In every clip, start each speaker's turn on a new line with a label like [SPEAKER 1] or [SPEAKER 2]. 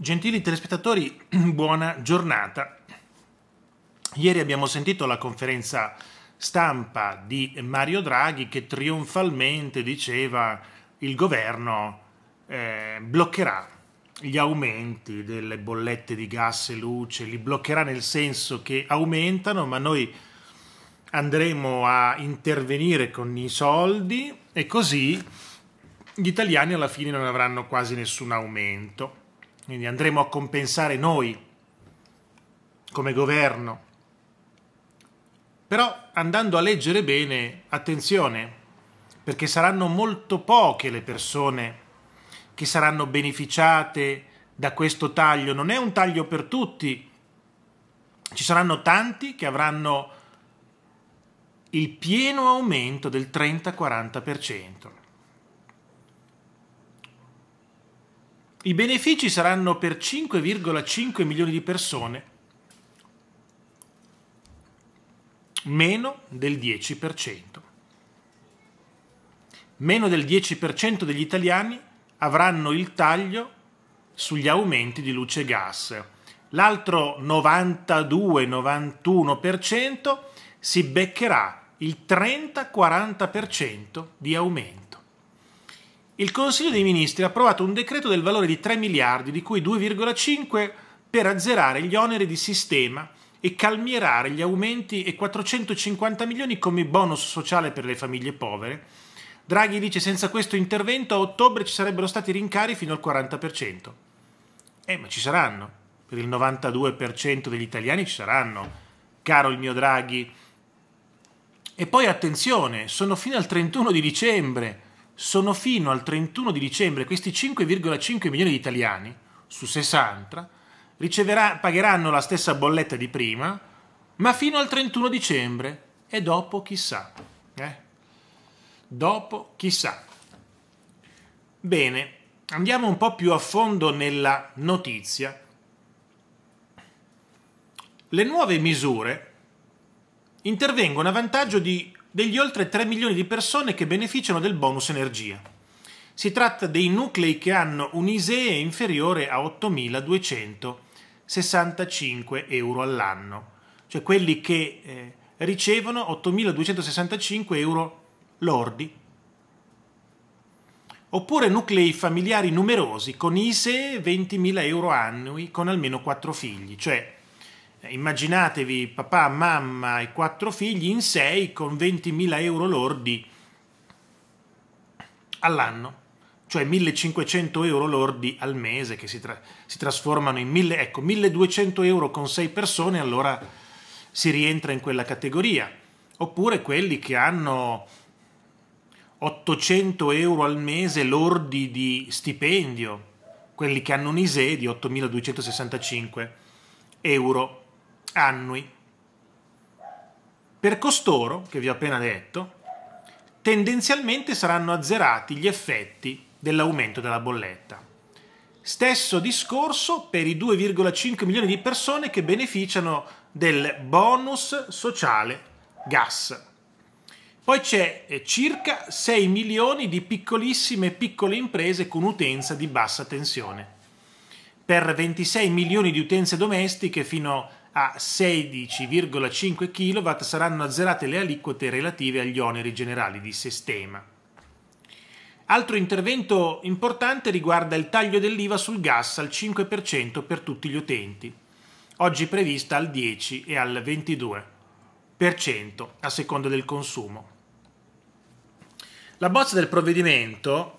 [SPEAKER 1] Gentili telespettatori, buona giornata. Ieri abbiamo sentito la conferenza stampa di Mario Draghi che trionfalmente diceva il governo eh, bloccherà gli aumenti delle bollette di gas e luce, li bloccherà nel senso che aumentano, ma noi andremo a intervenire con i soldi e così gli italiani alla fine non avranno quasi nessun aumento. Quindi andremo a compensare noi come governo. Però andando a leggere bene, attenzione, perché saranno molto poche le persone che saranno beneficiate da questo taglio. Non è un taglio per tutti. Ci saranno tanti che avranno il pieno aumento del 30-40%. I benefici saranno per 5,5 milioni di persone, meno del 10%. Meno del 10% degli italiani avranno il taglio sugli aumenti di luce e gas. L'altro 92-91% si beccherà il 30-40% di aumento il Consiglio dei Ministri ha approvato un decreto del valore di 3 miliardi, di cui 2,5 per azzerare gli oneri di sistema e calmierare gli aumenti e 450 milioni come bonus sociale per le famiglie povere. Draghi dice senza questo intervento a ottobre ci sarebbero stati rincari fino al 40%. Eh, ma ci saranno. Per il 92% degli italiani ci saranno. Caro il mio Draghi. E poi attenzione, sono fino al 31 di dicembre sono fino al 31 di dicembre questi 5,5 milioni di italiani su 60 pagheranno la stessa bolletta di prima, ma fino al 31 dicembre e dopo chissà. Eh? Dopo chissà. Bene, andiamo un po' più a fondo nella notizia. Le nuove misure intervengono a vantaggio di degli oltre 3 milioni di persone che beneficiano del bonus energia. Si tratta dei nuclei che hanno un ISEE inferiore a 8.265 euro all'anno, cioè quelli che eh, ricevono 8.265 euro lordi. Oppure nuclei familiari numerosi con ISEE 20.000 euro annui con almeno 4 figli, cioè eh, immaginatevi papà, mamma e quattro figli in sei con 20.000 euro lordi all'anno, cioè 1.500 euro lordi al mese che si, tra si trasformano in 1.000, ecco, 1.200 euro con sei persone, allora si rientra in quella categoria. Oppure quelli che hanno 800 euro al mese lordi di stipendio, quelli che hanno un ISE di 8.265 euro annui. Per costoro, che vi ho appena detto, tendenzialmente saranno azzerati gli effetti dell'aumento della bolletta. Stesso discorso per i 2,5 milioni di persone che beneficiano del bonus sociale gas. Poi c'è eh, circa 6 milioni di piccolissime e piccole imprese con utenza di bassa tensione. Per 26 milioni di utenze domestiche fino a a 16,5 kW saranno azzerate le aliquote relative agli oneri generali di sistema. Altro intervento importante riguarda il taglio dell'IVA sul gas al 5% per tutti gli utenti, oggi prevista al 10 e al 22% a seconda del consumo. La bozza del provvedimento,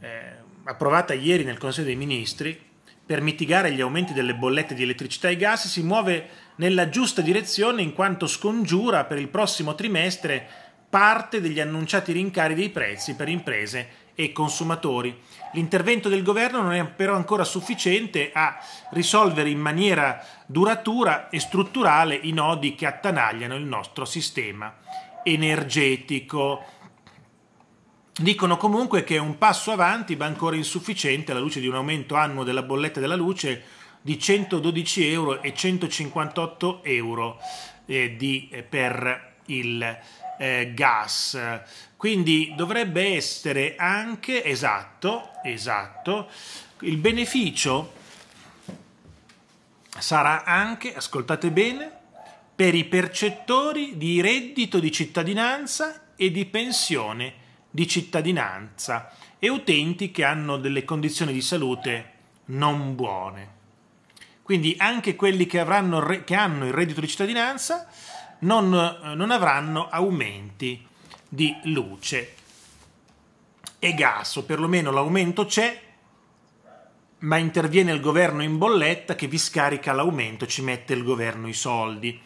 [SPEAKER 1] eh, approvata ieri nel Consiglio dei Ministri, per mitigare gli aumenti delle bollette di elettricità e gas si muove nella giusta direzione in quanto scongiura per il prossimo trimestre parte degli annunciati rincari dei prezzi per imprese e consumatori. L'intervento del governo non è però ancora sufficiente a risolvere in maniera duratura e strutturale i nodi che attanagliano il nostro sistema energetico. Dicono comunque che è un passo avanti, ma ancora insufficiente alla luce di un aumento annuo della bolletta della luce di 112 euro e 158 euro eh, di, eh, per il eh, gas. Quindi dovrebbe essere anche, esatto, esatto, il beneficio sarà anche, ascoltate bene, per i percettori di reddito di cittadinanza e di pensione di cittadinanza e utenti che hanno delle condizioni di salute non buone. Quindi anche quelli che, avranno, che hanno il reddito di cittadinanza non, eh, non avranno aumenti di luce e gas, o perlomeno l'aumento c'è, ma interviene il governo in bolletta che vi scarica l'aumento, ci mette il governo i soldi,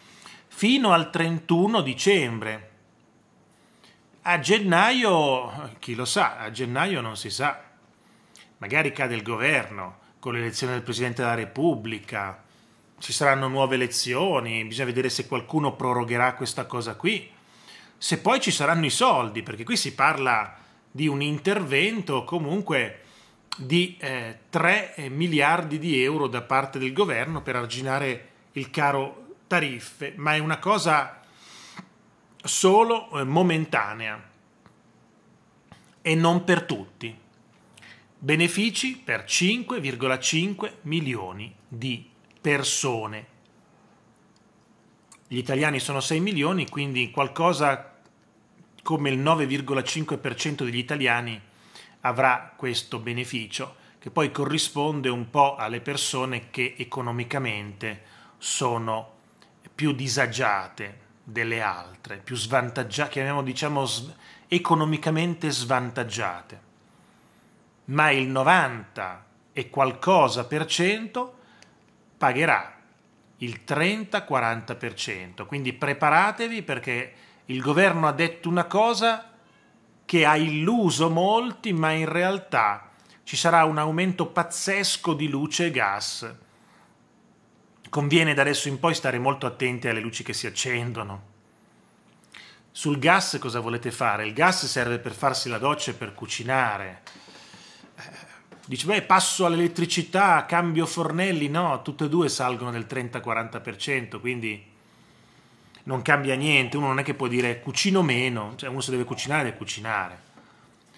[SPEAKER 1] fino al 31 dicembre. A gennaio, chi lo sa, a gennaio non si sa. Magari cade il governo con l'elezione del Presidente della Repubblica, ci saranno nuove elezioni, bisogna vedere se qualcuno prorogherà questa cosa qui, se poi ci saranno i soldi, perché qui si parla di un intervento comunque di eh, 3 eh, miliardi di euro da parte del governo per arginare il caro tariffe, ma è una cosa solo eh, momentanea e non per tutti. Benefici per 5,5 milioni di persone. Gli italiani sono 6 milioni, quindi qualcosa come il 9,5% degli italiani avrà questo beneficio, che poi corrisponde un po' alle persone che economicamente sono più disagiate delle altre, più svantaggiate, chiamiamo diciamo economicamente svantaggiate. Ma il 90 e qualcosa per cento pagherà il 30-40%. Quindi preparatevi perché il governo ha detto una cosa che ha illuso molti, ma in realtà ci sarà un aumento pazzesco di luce e gas Conviene da adesso in poi stare molto attenti alle luci che si accendono. Sul gas cosa volete fare? Il gas serve per farsi la doccia e per cucinare. Eh, dice, beh, passo all'elettricità, cambio fornelli. No, tutte e due salgono del 30-40%, quindi non cambia niente. Uno non è che può dire cucino meno, cioè uno se deve cucinare, deve cucinare.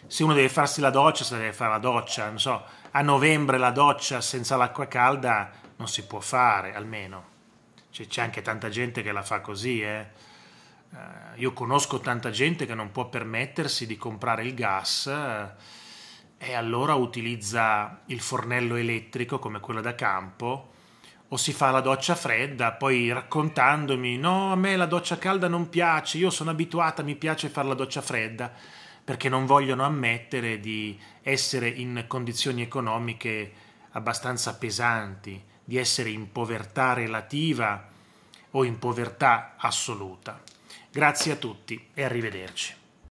[SPEAKER 1] Se uno deve farsi la doccia, se deve fare la doccia, non so, a novembre la doccia senza l'acqua calda non si può fare, almeno. Cioè, c'è anche tanta gente che la fa così, eh. Uh, io conosco tanta gente che non può permettersi di comprare il gas uh, e allora utilizza il fornello elettrico come quello da campo o si fa la doccia fredda, poi raccontandomi no, a me la doccia calda non piace, io sono abituata, mi piace fare la doccia fredda, perché non vogliono ammettere di essere in condizioni economiche abbastanza pesanti di essere in povertà relativa o in povertà assoluta. Grazie a tutti e arrivederci.